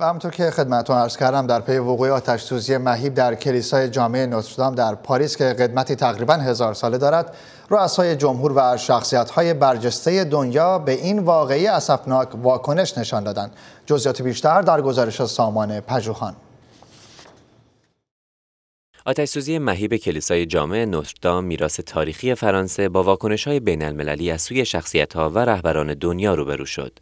و همونطور که خدمتون عرض کردم در پی وقوع آتش سوزی مهیب در کلیسای جامعه نوتردام در پاریس که قدمتی تقریبا هزار ساله دارد رؤسای جمهور و های برجسته دنیا به این واقعی اسفناک واکنش نشان دادند جزئیات بیشتر در گزارش سامان پژوهان آتش سوزی مهیب کلیسای جامع نوتردام میراث تاریخی فرانسه با واکنش های بین المللی از سوی شخصیت ها و رهبران دنیا روبرو شد.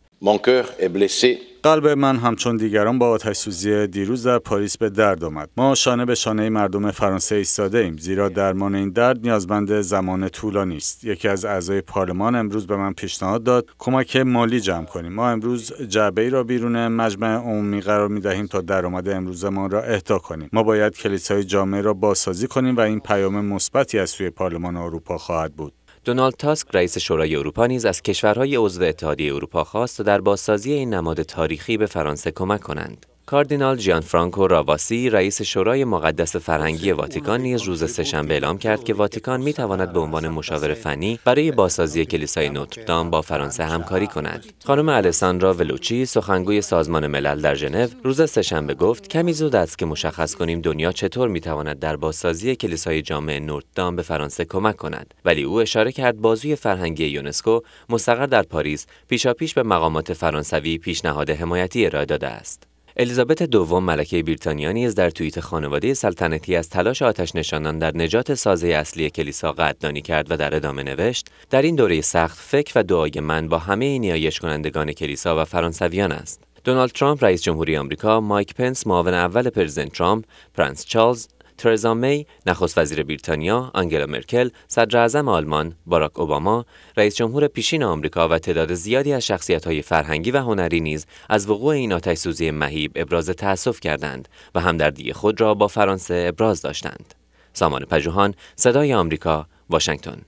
قلب من همچون دیگران با آتش سوزی دیروز در پاریس به درد آمد. ما شانه به شانه مردم فرانسه ایستاده ایم زیرا درمان این درد نیازمند زمان طولانی است. یکی از اعضای پارلمان امروز به من پیشنهاد داد کمک مالی جمع کنیم. ما امروز جعبه ای را بیرون مجمع عمومی قرار می دهیم تا درآمد امروزمان را اهدا کنیم. ما باید کلیسای جامعه را بازسازی کنیم و این پیام مثبتی از سوی پارلمان اروپا خواهد بود. دونالد تاسک رئیس شورای اروپا نیز از کشورهای عضو اتحادیه اروپا خواست تا در بازسازی این نماد تاریخی به فرانسه کمک کنند. کاردینال جیان فرانکو راواسی رئیس شورای مقدس فرهنگی واتیکان نیز روز سهشنبه اعلام کرد که واتیکان می تواند به عنوان مشاور فنی برای بازسازی کلیسای نوتردام با فرانسه همکاری کند. خانم الساندرا ولوچی سخنگوی سازمان ملل در ژنو روز سهشنبه گفت کمی زود است که مشخص کنیم دنیا چطور می تواند در بازسازی کلیسای جامع نوتردام به فرانسه کمک کند ولی او اشاره کرد بازوی فرهنگی یونسکو مستقر در پاریس پیشاپیش به مقامات فرانسوی پیشنهاد حمایتی ارائه داده است. الیزابت دوم ملکه بریتانیا نیز در توییت خانواده سلطنتی از تلاش آتش نشانان در نجات سازه اصلی کلیسا قدردانی کرد و در ادامه نوشت در این دوره سخت فکر و دعای من با همه نیایش کنندگان کلیسا و فرانسویان است دونالد ترامپ رئیس جمهوری آمریکا، مایک پنس معاون اول پرزیدنت ترامپ، پرنس چارلز، ترزا می، نخست وزیر بریتانیا، آنگلا مرکل، صدر آلمان، باراک اوباما، رئیس جمهور پیشین آمریکا و تعداد زیادی از شخصیت‌های فرهنگی و هنری نیز از وقوع این آتش سوزی مهیب ابراز تأسف کردند و همدردی خود را با فرانسه ابراز داشتند. سامان پژوهان، صدای آمریکا، واشنگتن.